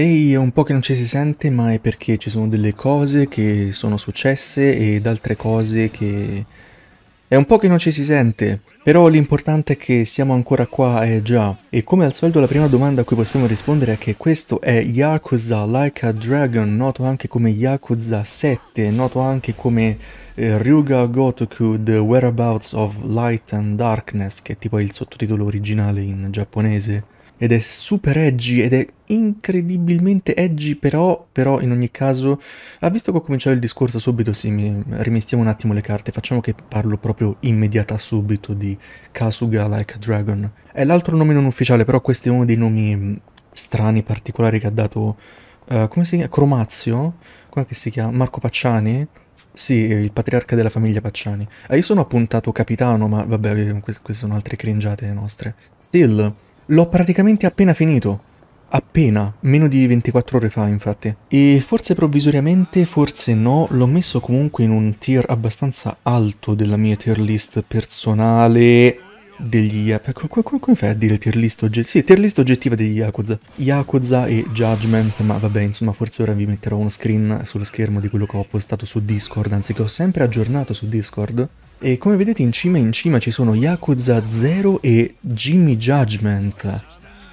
Ehi, è un po' che non ci si sente, ma è perché ci sono delle cose che sono successe ed altre cose che... È un po' che non ci si sente, però l'importante è che siamo ancora qua è eh, già. E come al solito la prima domanda a cui possiamo rispondere è che questo è Yakuza Like a Dragon, noto anche come Yakuza 7, noto anche come eh, Ryuga Gotoku The Whereabouts of Light and Darkness, che è tipo il sottotitolo originale in giapponese ed è super edgy ed è incredibilmente edgy però, però in ogni caso ha visto che ho cominciato il discorso subito sì mi, rimistiamo un attimo le carte facciamo che parlo proprio immediata subito di Kasuga Like a Dragon è l'altro nome non ufficiale però questo è uno dei nomi mm, strani particolari che ha dato uh, come si chiama? Cromazio? come si chiama? Marco Pacciani? Sì, il patriarca della famiglia Pacciani. Ah, io sono appuntato capitano, ma vabbè, eh, queste sono altre cringiate nostre. Still, L'ho praticamente appena finito. Appena, meno di 24 ore fa infatti. E forse provvisoriamente, forse no, l'ho messo comunque in un tier abbastanza alto della mia tier list personale degli IA. Come, come, fai a dire tier list oggettiva? Sì, tier list oggettiva degli Yakuza. Yakuza e Judgment, ma vabbè, insomma, forse ora vi metterò uno screen sullo schermo di quello che ho postato su Discord, anziché ho sempre aggiornato su Discord. E come vedete in cima in cima ci sono Yakuza 0 e Jimmy Judgment.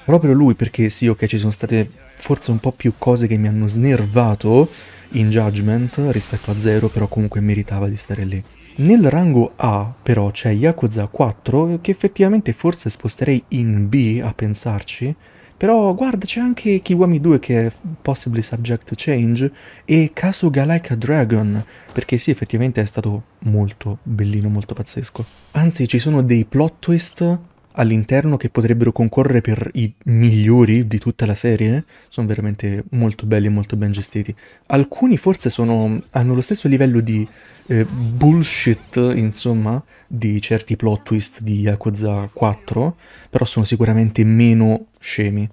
Proprio lui perché sì, ok, ci sono state forse un po' più cose che mi hanno snervato in Judgment rispetto a 0, però comunque meritava di stare lì. Nel rango A però c'è Yakuza 4 che effettivamente forse sposterei in B a pensarci, però guarda c'è anche Kiwami 2 che è possibly subject to change e Kasuga Like a Dragon, perché sì effettivamente è stato molto bellino, molto pazzesco. Anzi ci sono dei plot twist all'interno che potrebbero concorrere per i migliori di tutta la serie sono veramente molto belli e molto ben gestiti. Alcuni forse sono, hanno lo stesso livello di eh, bullshit, insomma, di certi plot twist di Yakuza 4, però sono sicuramente meno scemi,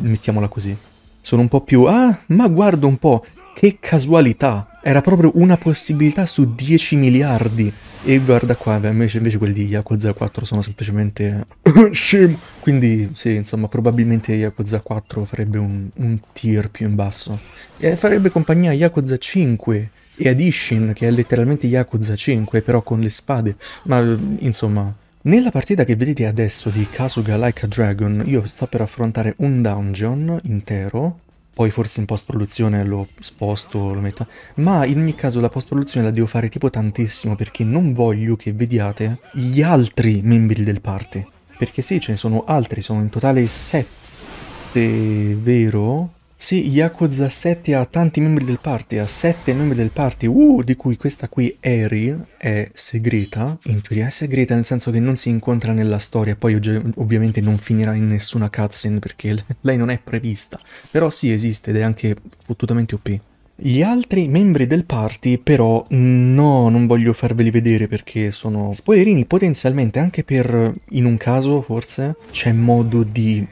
mettiamola così. Sono un po' più, ah, ma guarda un po', che casualità, era proprio una possibilità su 10 miliardi e guarda qua, invece, invece quelli di Yakuza 4 sono semplicemente scemo. Quindi sì, insomma, probabilmente Yakuza 4 farebbe un, un tier più in basso. E farebbe compagnia a Yakuza 5 e ad Ishin, che è letteralmente Yakuza 5, però con le spade. Ma insomma, nella partita che vedete adesso di Kasuga Like a Dragon, io sto per affrontare un dungeon intero poi forse in post produzione lo sposto, lo metto, ma in ogni caso la post produzione la devo fare tipo tantissimo perché non voglio che vediate gli altri membri del party, perché sì ce ne sono altri, sono in totale sette, vero? Sì, Yakuza 7 ha tanti membri del party, ha 7 membri del party, uh, di cui questa qui, Eri, è segreta, in teoria è segreta nel senso che non si incontra nella storia, poi ovviamente non finirà in nessuna cutscene perché lei non è prevista, però sì esiste ed è anche fottutamente OP. Gli altri membri del party però no, non voglio farveli vedere perché sono spoilerini potenzialmente anche per, in un caso forse, c'è modo di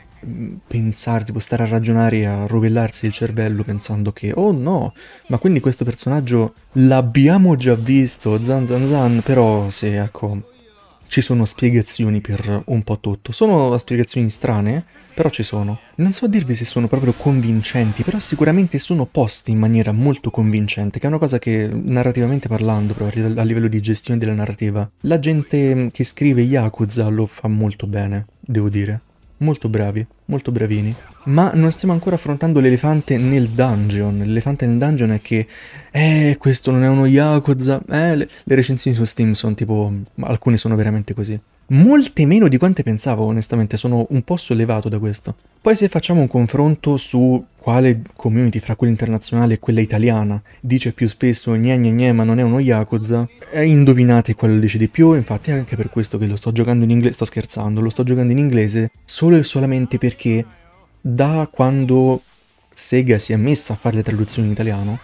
pensare, tipo stare a ragionare e a rovellarsi il cervello pensando che oh no, ma quindi questo personaggio l'abbiamo già visto, zan zan zan, però se ecco ci sono spiegazioni per un po' tutto. Sono spiegazioni strane, però ci sono. Non so dirvi se sono proprio convincenti, però sicuramente sono posti in maniera molto convincente, che è una cosa che narrativamente parlando, proprio a livello di gestione della narrativa, la gente che scrive Yakuza lo fa molto bene, devo dire. Molto bravi, molto bravini. Ma non stiamo ancora affrontando l'elefante nel dungeon. L'elefante nel dungeon è che, eh, questo non è uno Yakuza. Eh, le, le recensioni su Steam sono tipo, alcune sono veramente così. Molte meno di quante pensavo, onestamente, sono un po' sollevato da questo. Poi se facciamo un confronto su quale community fra quella internazionale e quella italiana dice più spesso gna gna gna ma non è uno Yakuza, eh, indovinate quello dice di più, infatti è anche per questo che lo sto giocando in inglese, sto scherzando, lo sto giocando in inglese solo e solamente perché da quando Sega si è messa a fare le traduzioni in italiano,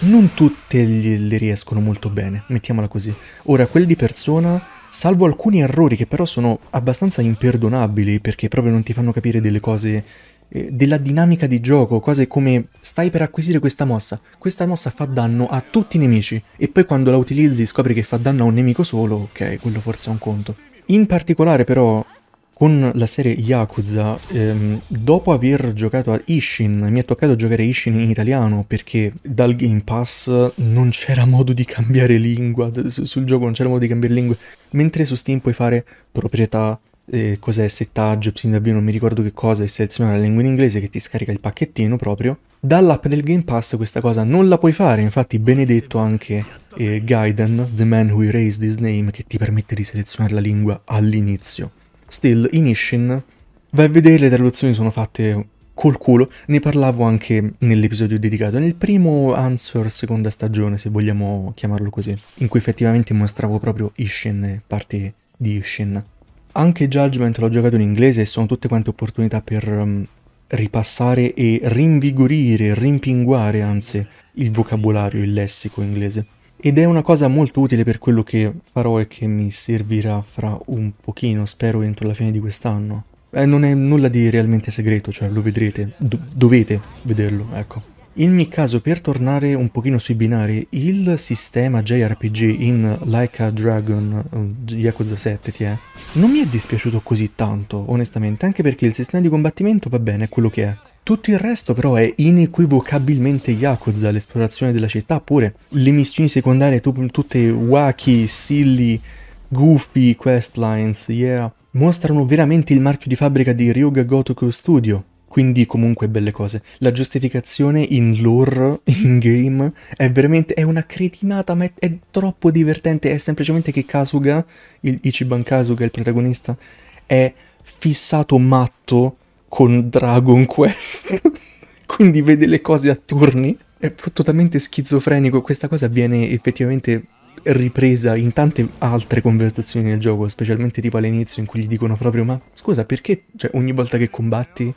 non tutte le riescono molto bene, mettiamola così. Ora, quelle di persona, salvo alcuni errori che però sono abbastanza imperdonabili perché proprio non ti fanno capire delle cose eh, della dinamica di gioco, cose come stai per acquisire questa mossa, questa mossa fa danno a tutti i nemici e poi quando la utilizzi scopri che fa danno a un nemico solo, ok, quello forse è un conto. In particolare però con la serie Yakuza, ehm, dopo aver giocato a Ishin, mi è toccato giocare a Ishin in italiano perché dal Game Pass non c'era modo di cambiare lingua, sul gioco non c'era modo di cambiare lingua, mentre su Steam puoi fare proprietà, eh, cos'è settaggio, PsinW, non mi ricordo che cosa, e seleziona la lingua in inglese che ti scarica il pacchettino proprio. Dall'app del Game Pass questa cosa non la puoi fare, infatti benedetto anche eh, Gaiden, The Man Who Erased His Name, che ti permette di selezionare la lingua all'inizio. Still, in Ishin, vai a vedere, le traduzioni sono fatte col culo, ne parlavo anche nell'episodio dedicato, nel primo Answer seconda stagione, se vogliamo chiamarlo così, in cui effettivamente mostravo proprio Ishin, parte di Ishin. Anche Judgment l'ho giocato in inglese e sono tutte quante opportunità per um, ripassare e rinvigorire, rimpinguare anzi il vocabolario, il lessico inglese. Ed è una cosa molto utile per quello che farò e che mi servirà fra un pochino, spero entro la fine di quest'anno. Eh, non è nulla di realmente segreto, cioè lo vedrete, Do dovete vederlo, ecco. In ogni caso, per tornare un pochino sui binari, il sistema JRPG in Like a Dragon eh, Yakuza 7 ti è, non mi è dispiaciuto così tanto, onestamente, anche perché il sistema di combattimento va bene, è quello che è. Tutto il resto però è inequivocabilmente Yakuza, l'esplorazione della città, pure le missioni secondarie tutte wacky, silly, goofy questlines, yeah. Mostrano veramente il marchio di fabbrica di Ryuga Gotoku Studio, quindi comunque belle cose. La giustificazione in lore, in game, è veramente è una cretinata, ma è, è troppo divertente. È semplicemente che Kasuga, il Ichiban Kasuga, il protagonista, è fissato matto con Dragon Quest. Quindi vede le cose a turni. È totalmente schizofrenico. Questa cosa viene effettivamente ripresa in tante altre conversazioni nel gioco, specialmente tipo all'inizio in cui gli dicono proprio ma scusa perché cioè, ogni volta che combatti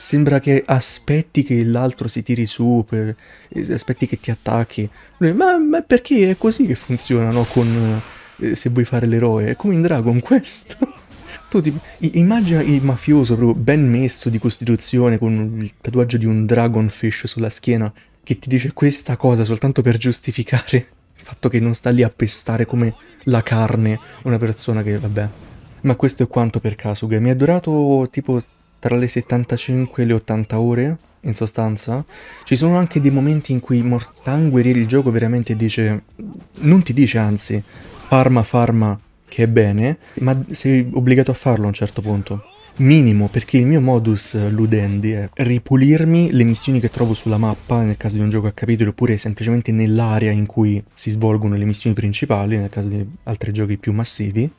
sembra che aspetti che l'altro si tiri su, per, eh, aspetti che ti attacchi. Ma, ma perché è così che funziona, no? Con eh, se vuoi fare l'eroe, è come in Dragon Quest. tu ti, immagina il mafioso proprio ben messo di costituzione con il tatuaggio di un dragonfish sulla schiena che ti dice questa cosa soltanto per giustificare il fatto che non sta lì a pestare come la carne una persona che, vabbè. Ma questo è quanto per Kasuga. Mi è durato tipo tra le 75 e le 80 ore, in sostanza. Ci sono anche dei momenti in cui Mortangueri il gioco veramente dice... Non ti dice anzi, farma farma che è bene, ma sei obbligato a farlo a un certo punto. Minimo, perché il mio modus ludendi è ripulirmi le missioni che trovo sulla mappa, nel caso di un gioco a capitoli, oppure semplicemente nell'area in cui si svolgono le missioni principali, nel caso di altri giochi più massivi,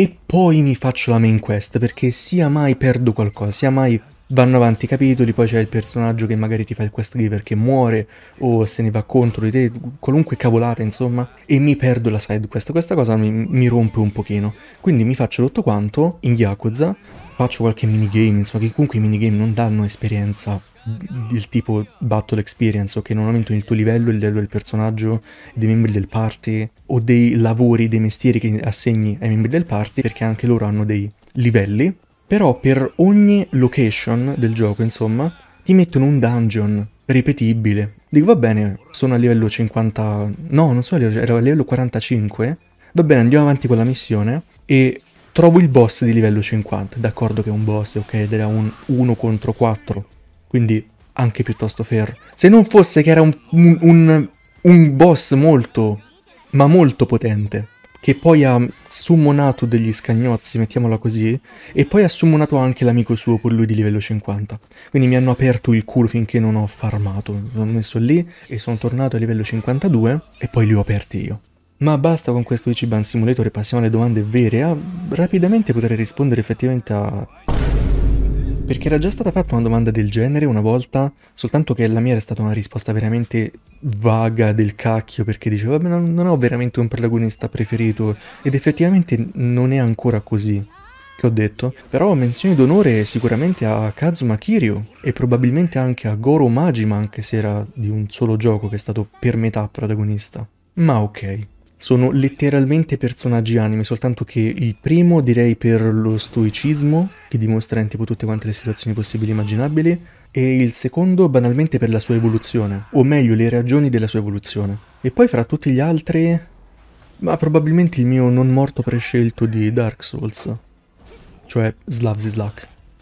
e poi mi faccio la main quest perché sia mai perdo qualcosa, sia mai vanno avanti i capitoli, poi c'è il personaggio che magari ti fa il quest giver che muore o se ne va contro di te, qualunque cavolata insomma, e mi perdo la side quest, questa cosa mi, mi rompe un pochino. Quindi mi faccio tutto quanto in Yakuza, faccio qualche minigame, insomma, che comunque i minigame non danno esperienza del tipo battle experience, o che non aumentano il tuo livello, il livello del personaggio, dei membri del party, o dei lavori, dei mestieri che assegni ai membri del party, perché anche loro hanno dei livelli. Però per ogni location del gioco, insomma, ti mettono un dungeon ripetibile. Dico, va bene, sono a livello 50... No, non so, ero a livello 45. Va bene, andiamo avanti con la missione. E Trovo il boss di livello 50, d'accordo che è un boss, ok, ed era un 1 contro 4, quindi anche piuttosto ferro. Se non fosse che era un, un, un, un boss molto, ma molto potente, che poi ha summonato degli scagnozzi, mettiamola così, e poi ha summonato anche l'amico suo, con lui di livello 50. Quindi mi hanno aperto il culo finché non ho farmato, l'ho messo lì e sono tornato a livello 52 e poi li ho aperti io. Ma basta con questo Ichiban Simulator e passiamo alle domande vere a ah, rapidamente potrei rispondere effettivamente a... Perché era già stata fatta una domanda del genere una volta, soltanto che la mia era stata una risposta veramente vaga del cacchio, perché dicevo, vabbè, non, non ho veramente un protagonista preferito, ed effettivamente non è ancora così che ho detto, però menzioni d'onore sicuramente a Kazuma Kiryu e probabilmente anche a Goro Majima, anche se era di un solo gioco che è stato per metà protagonista. Ma ok. Sono letteralmente personaggi anime, soltanto che il primo direi per lo stoicismo, che dimostra in tipo tutte quante le situazioni possibili e immaginabili, e il secondo banalmente per la sua evoluzione, o meglio le ragioni della sua evoluzione. E poi fra tutti gli altri... ma probabilmente il mio non morto prescelto di Dark Souls, cioè Slavs is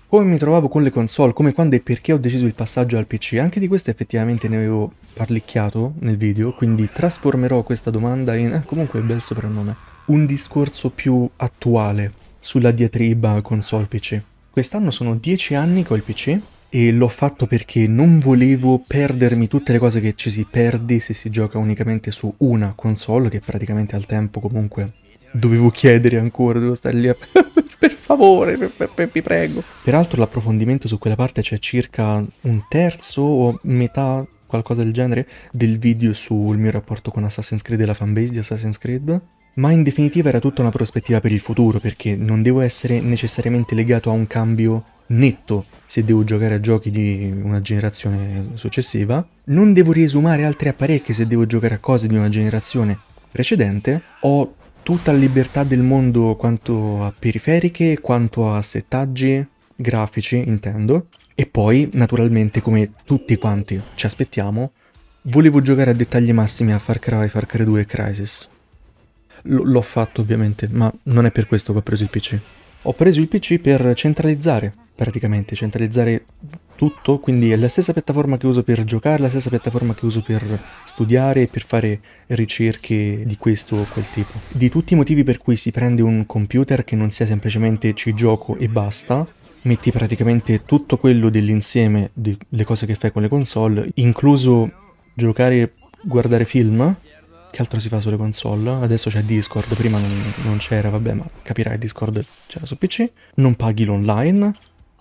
come mi trovavo con le console, come quando e perché ho deciso il passaggio al PC, anche di questo effettivamente ne avevo parlicchiato nel video, quindi trasformerò questa domanda in, eh, comunque bel soprannome, un discorso più attuale sulla diatriba console PC. Quest'anno sono 10 anni col PC e l'ho fatto perché non volevo perdermi tutte le cose che ci si perde se si gioca unicamente su una console che praticamente al tempo comunque dovevo chiedere ancora, dovevo stare lì a... Per favore, per, per, vi prego. Peraltro l'approfondimento su quella parte c'è circa un terzo o metà, qualcosa del genere, del video sul mio rapporto con Assassin's Creed e la fanbase di Assassin's Creed. Ma in definitiva era tutta una prospettiva per il futuro, perché non devo essere necessariamente legato a un cambio netto se devo giocare a giochi di una generazione successiva, non devo riesumare altri apparecchi se devo giocare a cose di una generazione precedente, ho tutta la libertà del mondo quanto a periferiche, quanto a settaggi, grafici intendo, e poi naturalmente come tutti quanti ci aspettiamo, volevo giocare a dettagli massimi a Far Cry, Far Cry 2 e Crisis. L- l'ho fatto ovviamente, ma non è per questo che ho preso il PC. Ho preso il PC per centralizzare praticamente, centralizzare tutto, quindi è la stessa piattaforma che uso per giocare, la stessa piattaforma che uso per studiare e per fare ricerche di questo o quel tipo. Di tutti i motivi per cui si prende un computer che non sia semplicemente ci gioco e basta, metti praticamente tutto quello dell'insieme delle cose che fai con le console, incluso giocare, guardare film, che altro si fa sulle console? Adesso c'è Discord, prima non, non c'era, vabbè, ma capirai Discord c'era su PC. Non paghi l'online,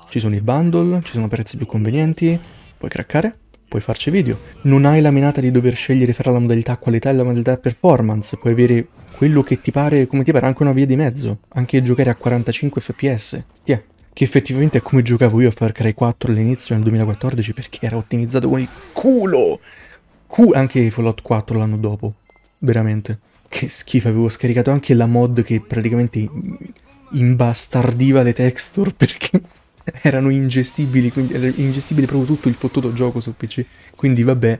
ci sono i bundle, ci sono prezzi più convenienti, puoi craccare, puoi farci video. Non hai la minata di dover scegliere fra la modalità qualità e la modalità performance, puoi avere quello che ti pare, come ti pare, anche una via di mezzo, anche giocare a 45 fps. Ti Tiè, che effettivamente è come giocavo io a Far Cry 4 all'inizio nel 2014 perché era ottimizzato con il culo! Cu anche Fallout 4 l'anno dopo, veramente. Che schifo, avevo scaricato anche la mod che praticamente imbastardiva le texture perché erano ingestibili, quindi era ingestibile proprio tutto il fottuto gioco su PC. Quindi vabbè,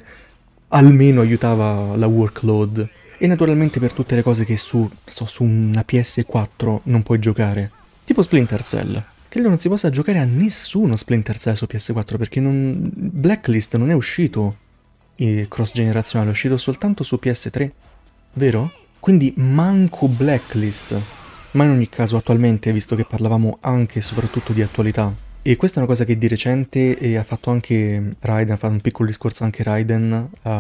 almeno aiutava la workload. E naturalmente per tutte le cose che su, so, su una PS4 non puoi giocare. Tipo Splinter Cell. Credo non si possa giocare a nessuno Splinter Cell su PS4 perché non... Blacklist non è uscito cross generazionale, è uscito soltanto su PS3, vero? Quindi manco Blacklist ma in ogni caso attualmente, visto che parlavamo anche e soprattutto di attualità, e questa è una cosa che di recente ha fatto anche mm, Raiden, ha fatto un piccolo discorso anche Raiden uh,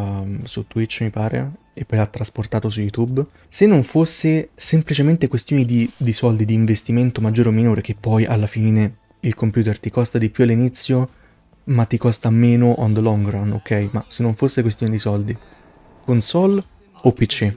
su Twitch mi pare, e poi l'ha trasportato su YouTube, se non fosse semplicemente questioni di, di soldi, di investimento maggiore o minore, che poi alla fine il computer ti costa di più all'inizio, ma ti costa meno on the long run, ok? Ma se non fosse questione di soldi, console o PC?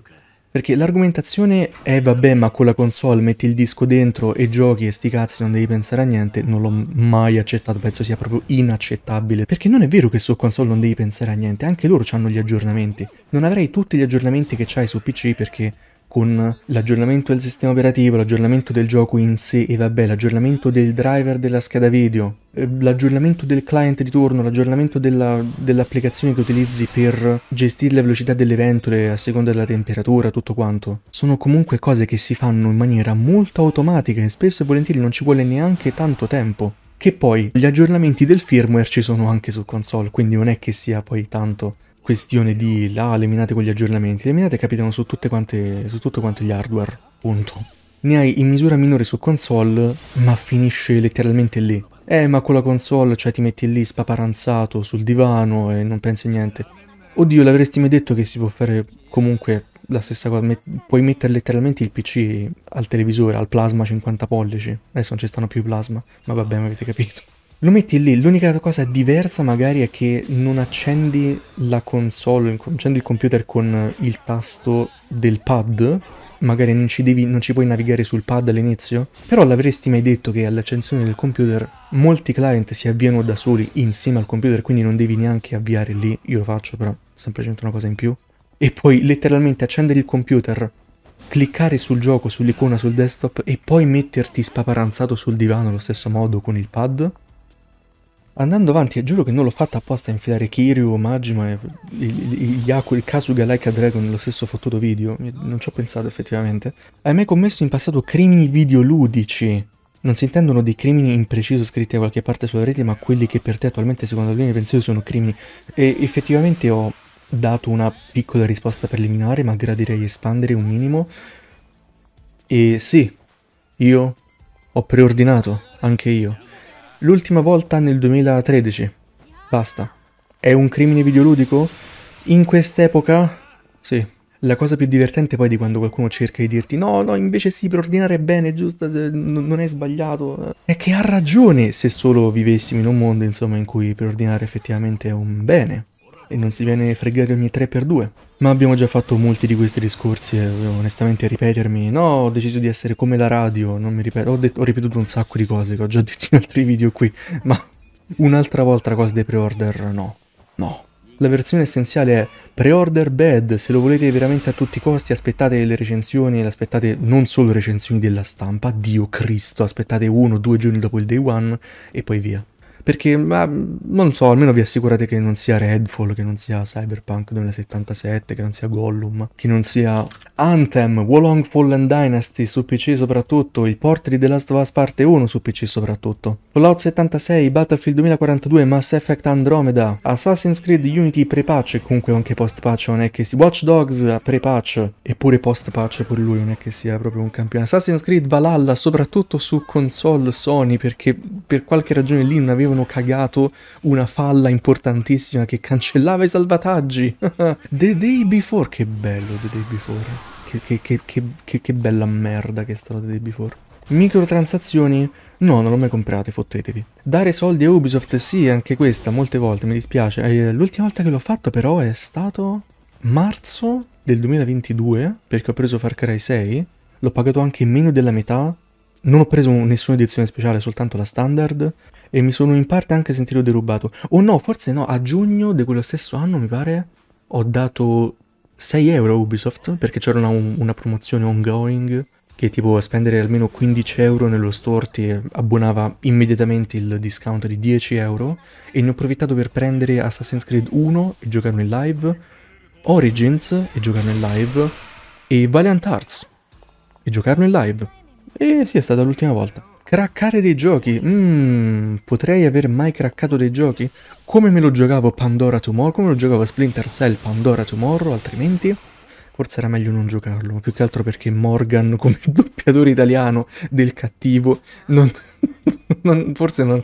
Perché l'argomentazione è vabbè ma con la console metti il disco dentro e giochi e sti cazzi non devi pensare a niente, non l'ho mai accettato, penso sia proprio inaccettabile. Perché non è vero che su console non devi pensare a niente, anche loro hanno gli aggiornamenti. Non avrei tutti gli aggiornamenti che c'hai su PC perché con l'aggiornamento del sistema operativo, l'aggiornamento del gioco in sé e vabbè, l'aggiornamento del driver della scheda video, eh, l'aggiornamento del client di turno, l'aggiornamento dell'applicazione che utilizzi per gestire la velocità delle ventole a seconda della temperatura, tutto quanto. Sono comunque cose che si fanno in maniera molto automatica e spesso e volentieri non ci vuole neanche tanto tempo. Che poi gli aggiornamenti del firmware ci sono anche su console, quindi non è che sia poi tanto questione di ah, là, le minate con gli aggiornamenti. Le eliminate capitano su, tutte quante, su tutto quanto gli hardware, punto. Ne hai in misura minore su console, ma finisce letteralmente lì. Eh, ma con la console, cioè ti metti lì spaparanzato sul divano e non pensi niente. Oddio, l'avresti mai detto che si può fare comunque la stessa cosa, Met puoi mettere letteralmente il PC al televisore, al plasma 50 pollici. Adesso non ci stanno più i plasma, ma vabbè, mi avete capito. Lo metti lì, l'unica cosa diversa magari è che non accendi la console, non accendi il computer con il tasto del pad, magari non ci, devi, non ci puoi navigare sul pad all'inizio, però l'avresti mai detto che all'accensione del computer molti client si avviano da soli insieme al computer, quindi non devi neanche avviare lì, io lo faccio però, semplicemente una cosa in più, e poi letteralmente accendere il computer, cliccare sul gioco, sull'icona, sul desktop e poi metterti spaparanzato sul divano allo stesso modo con il pad andando avanti, giuro che non l'ho fatta apposta a infilare Kiryu, Majima e il, il, Yaku, il Kasuga Like Dragon nello stesso fottuto video, non ci ho pensato effettivamente. Hai mai commesso in passato crimini videoludici? Non si intendono dei crimini impreciso scritti da qualche parte sulla rete, ma quelli che per te attualmente secondo le linee pensiero sono crimini. E effettivamente ho dato una piccola risposta preliminare, ma gradirei espandere un minimo. E sì, io ho preordinato, anche io l'ultima volta nel 2013. Basta. È un crimine videoludico? In quest'epoca? Sì. La cosa più divertente poi di quando qualcuno cerca di dirti no, no, invece sì, per ordinare è bene, giusto, non è sbagliato. È che ha ragione se solo vivessimo in un mondo, insomma, in cui per ordinare effettivamente è un bene e non si viene fregati ogni 3x2. Ma abbiamo già fatto molti di questi discorsi e onestamente ripetermi, no, ho deciso di essere come la radio, non mi ripeto, ho, detto, ho ripetuto un sacco di cose che ho già detto in altri video qui, ma un'altra volta la cosa dei pre-order no, no. La versione essenziale è pre-order bad, se lo volete veramente a tutti i costi aspettate le recensioni, aspettate non solo recensioni della stampa, Dio Cristo, aspettate uno o due giorni dopo il day one e poi via perché ma, non so, almeno vi assicurate che non sia Redfall, che non sia Cyberpunk 2077, che non sia Gollum, che non sia Anthem, Wolong Fallen Dynasty su PC soprattutto, i porti di The Last of Us parte 1 su PC soprattutto. Fallout 76, Battlefield 2042, Mass Effect Andromeda, Assassin's Creed Unity pre-patch, comunque anche post-patch non è che sia, Watch Dogs pre-patch, eppure post-patch pure lui non è che sia proprio un campione. Assassin's Creed Valhalla, soprattutto su console Sony, perché per qualche ragione lì non avevano cagato una falla importantissima che cancellava i salvataggi. The Day Before, che bello The Day Before. Che, che, che, che bella merda che è stata The Day Before. Microtransazioni No, non l'ho mai comprato, fottetevi. Dare soldi a Ubisoft, sì, anche questa, molte volte, mi dispiace. Eh, l'ultima volta che l'ho fatto però è stato marzo del 2022, perché ho preso Far Cry 6, l'ho pagato anche meno della metà, non ho preso nessuna edizione speciale, soltanto la standard, e mi sono in parte anche sentito derubato. O oh no, forse no, a giugno di quello stesso anno, mi pare, ho dato 6 euro a Ubisoft, perché c'era una, una promozione ongoing che tipo spendere almeno 15 euro nello store ti abbonava immediatamente il discount di 10 euro e ne ho approfittato per prendere Assassin's Creed 1 e giocarlo in live, Origins e giocarlo in live e Valiant Arts e giocarlo in live. E sì, è stata l'ultima volta. Craccare dei giochi? Mmm, potrei aver mai craccato dei giochi? Come me lo giocavo Pandora Tomorrow? Come lo giocavo Splinter Cell Pandora Tomorrow? Altrimenti? forse era meglio non giocarlo, ma più che altro perché Morgan come doppiatore italiano del cattivo, non, non, forse non...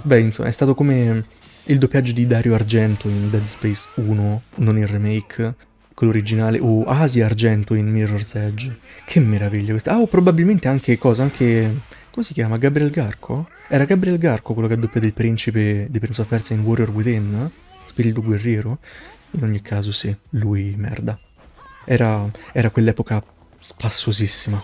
Beh, insomma, è stato come il doppiaggio di Dario Argento in Dead Space 1, non il remake, quello originale, o Asia Argento in Mirror's Edge. Che meraviglia questa. Ah, o probabilmente anche cosa, anche... Come si chiama? Gabriel Garco? Era Gabriel Garco quello che ha doppiato il principe di Prince of Persia in Warrior Within? Spirito guerriero? In ogni caso sì, lui merda. Era, era quell'epoca spassosissima.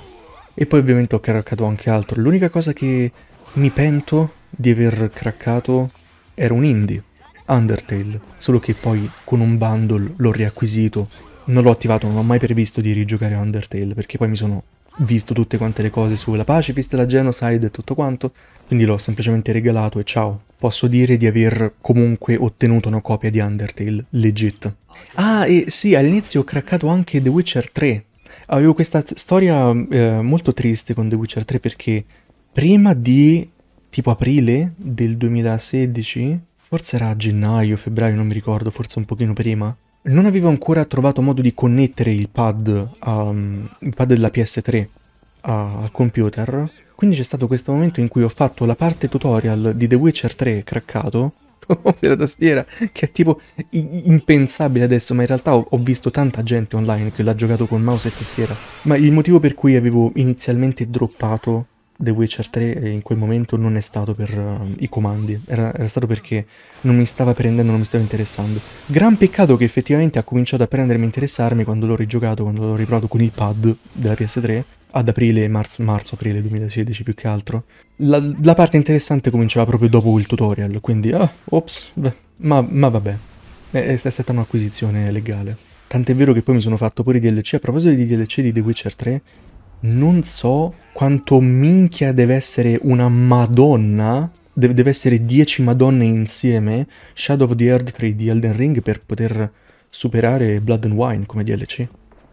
E poi ovviamente ho craccato anche altro. L'unica cosa che mi pento di aver craccato era un indie, Undertale, solo che poi con un bundle l'ho riacquisito. Non l'ho attivato, non ho mai previsto di rigiocare Undertale, perché poi mi sono visto tutte quante le cose sulla pacifist, la genocide e tutto quanto, quindi l'ho semplicemente regalato e ciao. Posso dire di aver comunque ottenuto una copia di Undertale legit. Ah, e sì, all'inizio ho craccato anche The Witcher 3. Avevo questa storia eh, molto triste con The Witcher 3 perché prima di tipo aprile del 2016, forse era gennaio, febbraio, non mi ricordo, forse un pochino prima, non avevo ancora trovato modo di connettere il pad, um, il pad della PS3 a, al computer. Quindi c'è stato questo momento in cui ho fatto la parte tutorial di The Witcher 3 craccato la tastiera, che è tipo impensabile adesso, ma in realtà ho, ho visto tanta gente online che l'ha giocato con mouse e tastiera. Ma il motivo per cui avevo inizialmente droppato The Witcher 3 in quel momento non è stato per uh, i comandi, era, era, stato perché non mi stava prendendo, non mi stava interessando. Gran peccato che effettivamente ha cominciato a prendermi e interessarmi quando l'ho rigiocato, quando l'ho riprovato con il pad della PS3 ad aprile, marzo, marzo, aprile 2016 più che altro. La, la, parte interessante cominciava proprio dopo il tutorial, quindi, ah, ops, beh, ma, ma, vabbè, è, è stata un'acquisizione legale. Tant'è vero che poi mi sono fatto pure i DLC, a proposito di DLC di The Witcher 3, non so quanto minchia deve essere una madonna, deve, deve essere 10 madonne insieme, Shadow of the Earth 3 di Elden Ring per poter superare Blood and Wine come DLC.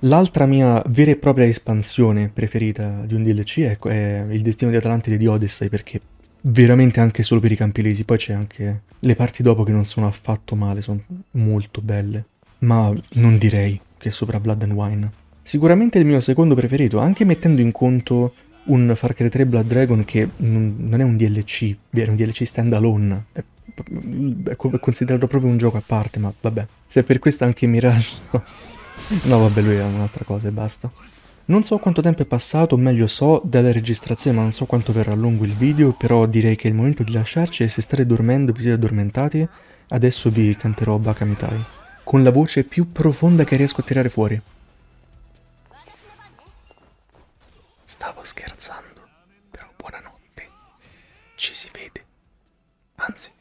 L'altra mia vera e propria espansione preferita di un DLC è, è il destino di Atlantide di Odyssey perché veramente anche solo per i campi lesi, poi c'è anche le parti dopo che non sono affatto male, sono molto belle, ma non direi che sopra Blood and Wine. Sicuramente il mio secondo preferito, anche mettendo in conto un Far Cry 3 Blood Dragon che non è un DLC, è un DLC standalone, è, è considerato proprio un gioco a parte, ma vabbè. Se è per questo anche Mirage No vabbè lui era un'altra cosa e basta. Non so quanto tempo è passato, o meglio so, dalla registrazione, ma non so quanto verrà lungo il video, però direi che è il momento di lasciarci e se state dormendo, vi siete addormentati, adesso vi canterò Bakamitai, con la voce più profonda che riesco a tirare fuori. Stavo scherzando, però buonanotte. Ci si vede. Anzi,